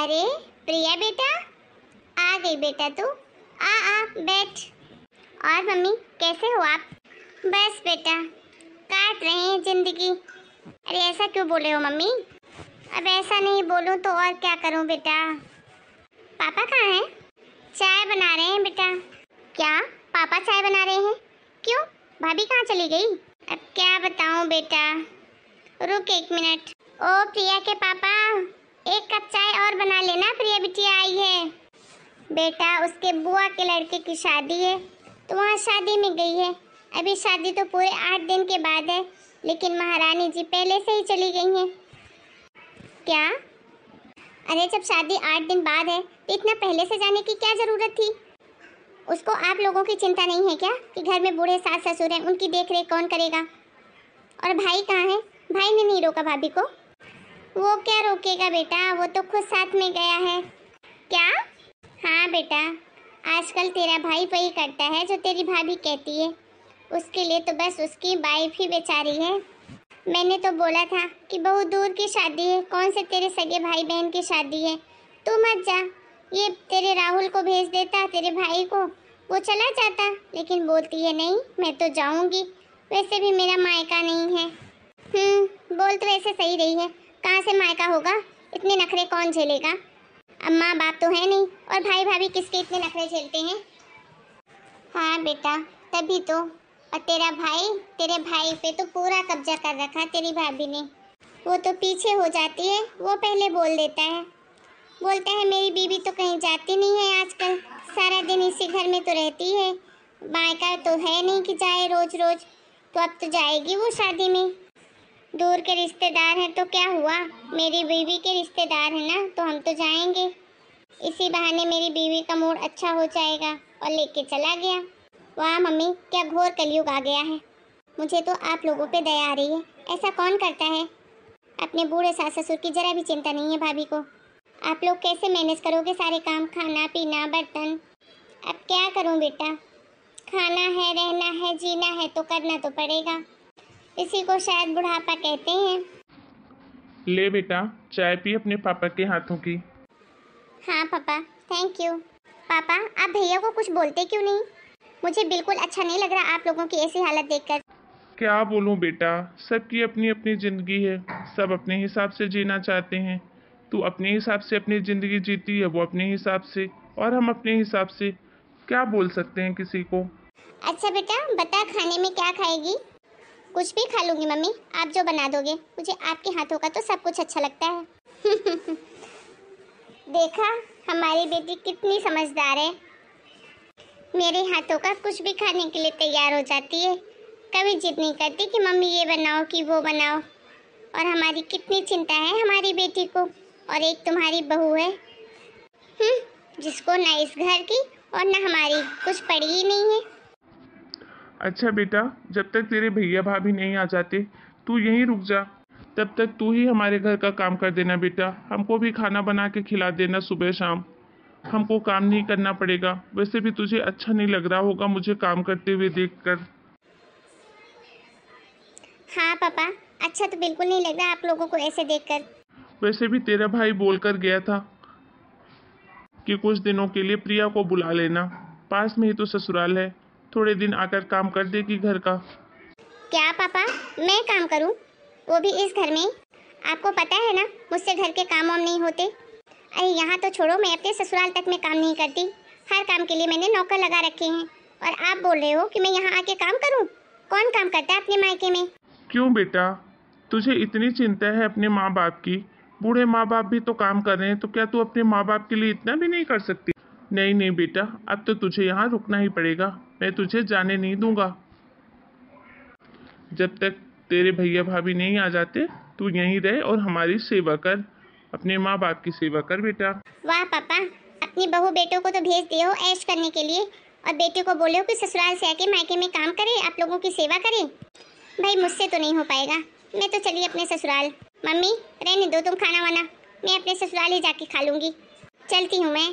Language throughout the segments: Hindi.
अरे प्रिया बेटा आ गई बेटा तू आ आ बैठ और मम्मी कैसे हो आप बस बेटा काट रहे हैं ज़िंदगी अरे ऐसा क्यों बोले हो मम्मी अब ऐसा नहीं बोलूँ तो और क्या करूँ बेटा पापा कहाँ हैं चाय बना रहे हैं बेटा क्या पापा चाय बना रहे हैं क्यों भाभी कहाँ चली गई अब क्या बताऊँ बेटा रुक एक मिनट ओ प्रिया के पापा एक कप चाय और बना लेना प्रिय बिटिया आई है बेटा उसके बुआ के लड़के की शादी है तो वहाँ शादी में गई है अभी शादी तो पूरे आठ दिन के बाद है लेकिन महारानी जी पहले से ही चली गई हैं क्या अरे जब शादी आठ दिन बाद है तो इतना पहले से जाने की क्या ज़रूरत थी उसको आप लोगों की चिंता नहीं है क्या कि घर में बूढ़े सास ससुर हैं उनकी देख रेख कौन करेगा और भाई कहाँ है भाई ने नहीं रोका भाभी को वो क्या रोकेगा बेटा वो तो खुद साथ में गया है क्या हाँ बेटा आजकल तेरा भाई वही करता है जो तेरी भाभी कहती है उसके लिए तो बस उसकी वाइफ ही बेचारी है मैंने तो बोला था कि बहुत दूर की शादी है कौन से तेरे सगे भाई बहन की शादी है तू मत जा ये तेरे राहुल को भेज देता तेरे भाई को वो चला जाता लेकिन बोलती है नहीं मैं तो जाऊंगी वैसे भी मेरा मायका नहीं है हम्म, बोल तो वैसे सही रही है कहाँ से मायका होगा इतने नखरे कौन झेलेगा अब माँ बाप तो है नहीं और भाई भाभी किसके इतने नखरे झेलते हैं हाँ बेटा तभी तो और तेरा भाई तेरे भाई पे तो पूरा कब्जा कर रखा तेरी भाभी ने वो तो पीछे हो जाती है वो पहले बोल देता है बोलता है मेरी बीवी तो कहीं जाती नहीं है आजकल सारा दिन इसी घर में तो रहती है मायका तो है नहीं कि जाए रोज़ रोज़ तो अब तो जाएगी वो शादी में दूर के रिश्तेदार हैं तो क्या हुआ मेरी बीवी के रिश्तेदार हैं ना तो हम तो जाएंगे इसी बहाने मेरी बीवी का मूड अच्छा हो जाएगा और लेके चला गया वाह मम्मी क्या घोर कलयुग आ गया है मुझे तो आप लोगों पे दया आ रही है ऐसा कौन करता है अपने बूढ़े सास ससुर की जरा भी चिंता नहीं है भाभी को आप लोग कैसे मैनेज करोगे सारे काम खाना पीना बर्तन अब क्या करूं बेटा खाना है रहना है जीना है तो करना तो पड़ेगा इसी को शायद बुढ़ापा कहते हैं ले बेटा चाय पी अपने पापा के हाथों की हाँ पापा थैंक यू पापा आप भैया को कुछ बोलते क्यों नहीं मुझे बिल्कुल अच्छा नहीं लग रहा आप लोगों की ऐसी हालत देखकर क्या बोलूं बेटा सबकी अपनी अपनी ज़िंदगी है सब अपने हिसाब से जीना चाहते हैं तू अपने हिसाब से अपनी ज़िंदगी जीती है वो अपने हिसाब से और हम अपने हिसाब से क्या बोल सकते हैं किसी को अच्छा बेटा बता खाने में क्या खाएगी कुछ भी खा लूँगी मम्मी आप जो बना दोगे मुझे आपके हाथों का तो सब कुछ अच्छा लगता है देखा हमारी बेटी कितनी समझदार है मेरे हाथों का कुछ भी खाने के लिए तैयार हो जाती है कभी जिद नहीं करती कि मम्मी ये बनाओ कि वो बनाओ और हमारी कितनी चिंता है हमारी बेटी को और एक तुम्हारी बहू है हम्म, जिसको ना इस घर की और ना हमारी कुछ पड़ी ही नहीं है अच्छा बेटा जब तक तेरे भैया भाभी नहीं आ जाते तू यहीं रुक जा तब तक तू ही हमारे घर का काम कर देना बेटा हमको भी खाना बना के खिला देना सुबह शाम हमको काम नहीं करना पड़ेगा वैसे भी तुझे अच्छा नहीं लग रहा होगा मुझे काम करते हुए देख कर हाँ पापा अच्छा तो बिल्कुल नहीं लग रहा आप लोगों को ऐसे देख कर वैसे भी तेरा भाई बोल कर गया था कि कुछ दिनों के लिए प्रिया को बुला लेना पास में ही तो ससुराल है थोड़े दिन आकर काम कर देगी घर का क्या पापा मैं काम करूं? वो भी इस घर में आपको पता है ना मुझसे घर के काम वाम नहीं होते अरे यहाँ तो छोड़ो मैं अपने ससुराल तक में काम नहीं करती हर काम के लिए मैंने नौकर लगा रखे हैं और आप बोल रहे हो कि मैं यहाँ आके काम करूँ कौन काम करता है अपने मायके में क्यों बेटा तुझे इतनी चिंता है अपने माँ बाप की बूढ़े माँ बाप भी तो काम कर रहे हैं तो क्या तू अपने माँ बाप के लिए इतना भी नहीं कर सकती नहीं नहीं बेटा अब तो तुझे यहाँ रुकना ही पड़ेगा मैं तुझे जाने नहीं दूंगा जब तक तेरे भैया भाभी नहीं आ जाते तू यहीं रह और हमारी सेवा कर अपने माँ बाप की सेवा कर बेटा वाह पापा अपनी बहू बेटों को तो भेज दिए हो ऐश करने के लिए और बेटे को बोले हो कि ससुराल से आके मायके में काम करे आप लोगों की सेवा करे भाई मुझसे तो नहीं हो पाएगा मैं तो चली अपने ससुराल मम्मी रहने दो तुम खाना वाना मैं अपने ससुराल ही जाके खा लूँगी चलती हूँ मैं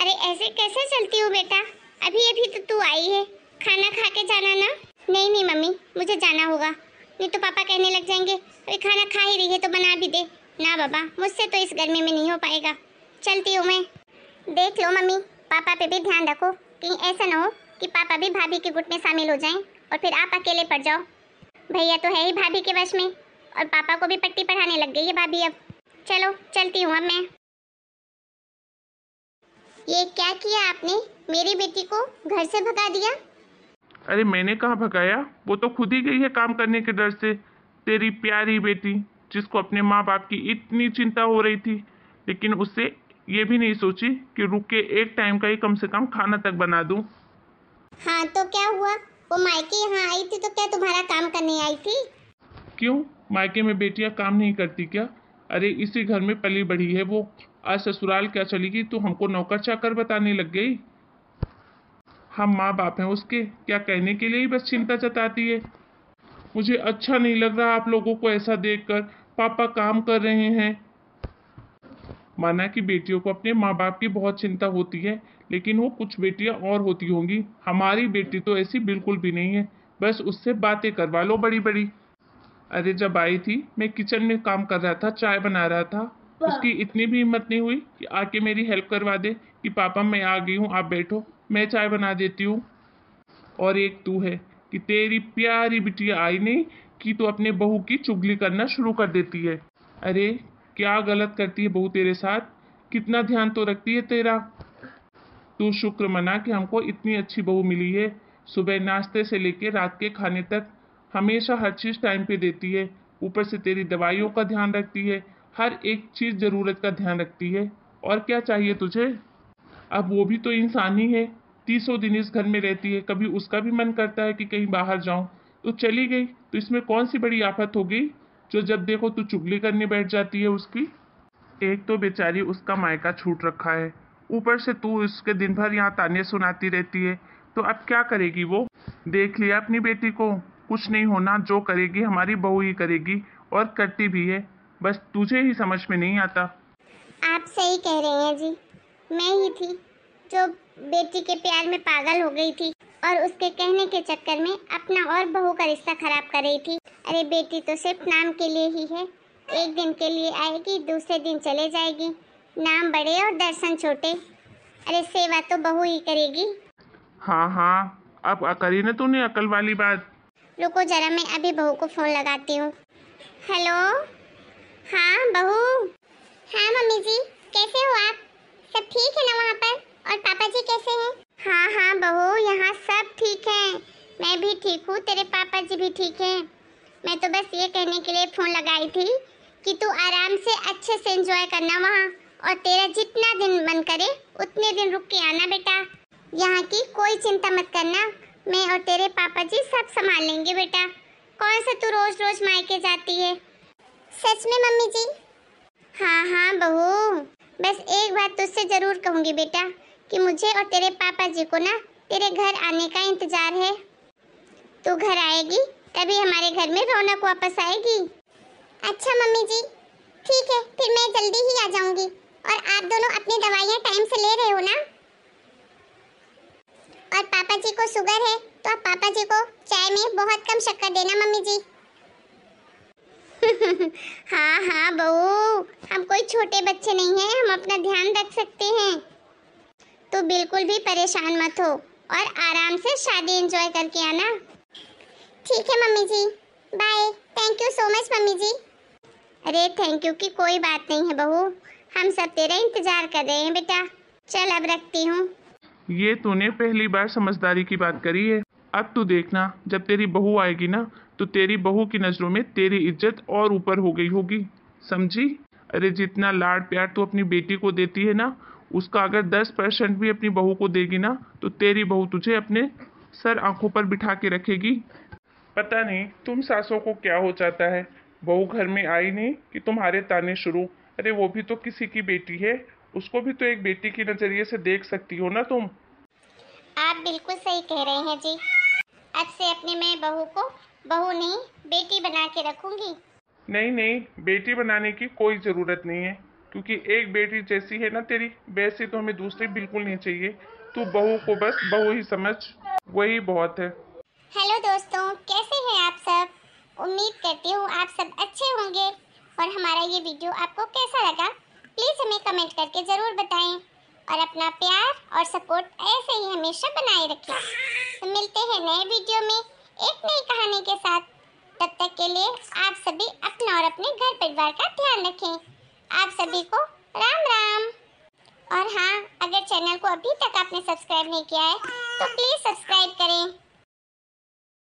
अरे ऐसे कैसे चलती हो बेटा अभी अभी तो तू आई है खाना खा के जाना ना नहीं नहीं मम्मी मुझे जाना होगा नहीं तो पापा कहने लग जाएंगे अरे खाना खा ही रही है तो बना भी दे ना बाबा मुझसे तो इस गर्मी में नहीं हो पाएगा चलती हूँ मैं देख लो मम्मी पापा पे भी ध्यान रखो कहीं ऐसा ना हो कि पापा भी भाभी के गुट में शामिल हो जाएं और फिर आप अकेले पड़ जाओ भैया तो है ही भाभी के वश में और पापा को भी पट्टी पढ़ाने लग गई है भाभी अब चलो चलती हूँ अब मैं ये क्या किया आपने मेरी बेटी को घर से भगा दिया अरे मैंने कहा भगाया वो तो खुद ही गई है काम करने के डर से तेरी प्यारी बेटी जिसको अपने माँ बाप की इतनी चिंता हो रही थी लेकिन उससे ये भी नहीं सोची कि रुक के एक टाइम का ही कम से कम खाना तक बना दूं। हाँ तो क्या हुआ वो मायके यहाँ आई थी तो क्या तुम्हारा काम करने आई थी क्यों मायके में बेटियाँ काम नहीं करती क्या अरे इसी घर में पली बढ़ी है वो आज ससुराल क्या चली गई तो हमको नौकर चाकर बताने लग गई हम माँ बाप हैं उसके क्या कहने के लिए ही बस चिंता जताती है मुझे अच्छा नहीं लग रहा आप लोगों को ऐसा देखकर पापा काम कर रहे हैं माना कि बेटियों को अपने माँ बाप की बहुत चिंता होती है लेकिन वो कुछ बेटियाँ और होती होंगी हमारी बेटी तो ऐसी बिल्कुल भी नहीं है बस उससे बातें करवा लो बड़ी बड़ी अरे जब आई थी मैं किचन में काम कर रहा था चाय बना रहा था उसकी इतनी भी हिम्मत नहीं हुई कि आके मेरी हेल्प करवा दे कि पापा मैं आ गई हूँ आप बैठो मैं चाय बना देती हूँ और एक तू है कि तेरी प्यारी बिटिया आई नहीं कि तू अपने बहू की चुगली करना शुरू कर देती है अरे क्या गलत करती है बहू तेरे साथ कितना ध्यान तो रखती है तेरा तू शुक्र मना कि हमको इतनी अच्छी बहू मिली है सुबह नाश्ते से लेकर रात के खाने तक हमेशा हर चीज़ टाइम पे देती है ऊपर से तेरी दवाइयों का ध्यान रखती है हर एक चीज़ ज़रूरत का ध्यान रखती है और क्या चाहिए तुझे अब वो भी तो इंसान ही है तीसों दिन इस घर में रहती है कभी उसका भी मन करता है कि कहीं बाहर जाऊँ तो चली गई तो इसमें कौन सी बड़ी आफत हो गई जो जब देखो तू चुगली करने बैठ जाती है उसकी एक तो बेचारी उसका मायका छूट रखा है ऊपर से तू उसके दिन भर यहाँ ताने सुनाती रहती है तो अब क्या करेगी वो देख लिया अपनी बेटी को कुछ नहीं होना जो करेगी हमारी बहू ही करेगी और करती भी है बस तुझे ही समझ में नहीं आता आप सही कह रहे हैं जी मैं ही थी जो बेटी के प्यार में पागल हो गई थी और उसके कहने के चक्कर में अपना और बहू का रिश्ता खराब कर रही थी अरे बेटी तो सिर्फ नाम के लिए ही है एक दिन के लिए आएगी दूसरे दिन चले जाएगी नाम बड़े और दर्शन छोटे अरे सेवा तो बहू ही करेगी हाँ हाँ अब करी ना तूने अकल वाली बात रुको जरा मैं अभी बहू को फोन लगाती हूँ हेलो हाँ बहू हाँ मम्मी जी कैसे हो आप सब ठीक है ना वहाँ पर और पापा जी कैसे हैं हाँ हाँ बहू यहाँ सब ठीक हैं मैं भी ठीक हूँ तेरे पापा जी भी ठीक हैं मैं तो बस ये कहने के लिए फ़ोन लगाई थी कि तू आराम से अच्छे से एंजॉय करना वहाँ और तेरा जितना दिन मन करे उतने दिन रुक के आना बेटा यहाँ की कोई चिंता मत करना मैं और तेरे पापा जी सब संभाल लेंगे बेटा कौन सा तू रोज़ रोज़ मायके जाती है सच में मम्मी जी हाँ हाँ बहू बस एक बात तुझसे जरूर कहूँगी बेटा कि मुझे और तेरे पापा जी को ना तेरे घर आने का इंतजार है तू घर आएगी तभी हमारे घर में रौनक वापस आएगी अच्छा मम्मी जी ठीक है फिर मैं जल्दी ही आ जाऊंगी और आप दोनों अपनी दवाइयाँ टाइम से ले रहे हो ना और पापा जी को शुगर है तो आप पापा जी को चाय में बहुत कम शक्कर देना मम्मी जी हाँ हाँ बहू हम कोई छोटे बच्चे नहीं हैं हम अपना ध्यान रख सकते हैं तो बिल्कुल भी परेशान मत हो और आराम से शादी एंजॉय करके आना ठीक है mummy ji bye thank you so much mummy ji अरे थैंक यू की कोई बात नहीं है बहू हम सब तेरा इंतजार कर रहे हैं बेटा चल अब रखती हूँ ये तूने पहली बार समझदारी की बात करी है अब तू देखना जब तेरी बहू आएगी ना तो तेरी बहू की नज़रों में तेरी इज्जत और ऊपर हो गई होगी समझी अरे जितना लाड प्यार तू अपनी बेटी को देती है ना उसका अगर दस परसेंट भी अपनी बहू को देगी ना तो तेरी बहू तुझे अपने सर आंखों पर बिठा के रखेगी पता नहीं तुम सासों को क्या हो जाता है बहू घर में आई नहीं कि तुम्हारे ताने शुरू अरे वो भी तो किसी की बेटी है उसको भी तो एक बेटी की नज़रिए से देख सकती हो ना तुम आप बिल्कुल सही कह रहे हैं जी अब से अपने मैं बहू को बहू नहीं बेटी बना के रखूंगी नहीं नहीं बेटी बनाने की कोई ज़रूरत नहीं है क्योंकि एक बेटी जैसी है ना तेरी वैसे तो हमें दूसरी बिल्कुल नहीं चाहिए तू बहू को बस बहू ही समझ वही बहुत है हेलो दोस्तों कैसे हैं आप सब उम्मीद करती हूँ आप सब अच्छे होंगे और हमारा ये वीडियो आपको कैसा लगा प्लीज़ हमें कमेंट करके ज़रूर बताएं और अपना प्यार और सपोर्ट ऐसे ही हमेशा बनाए रखें तो मिलते हैं नए वीडियो में एक नई कहानी के साथ तब तक के लिए आप सभी अपना और अपने घर परिवार का ध्यान रखें आप सभी को राम राम और हाँ अगर चैनल को अभी तक आपने सब्सक्राइब नहीं किया है तो प्लीज़ सब्सक्राइब करें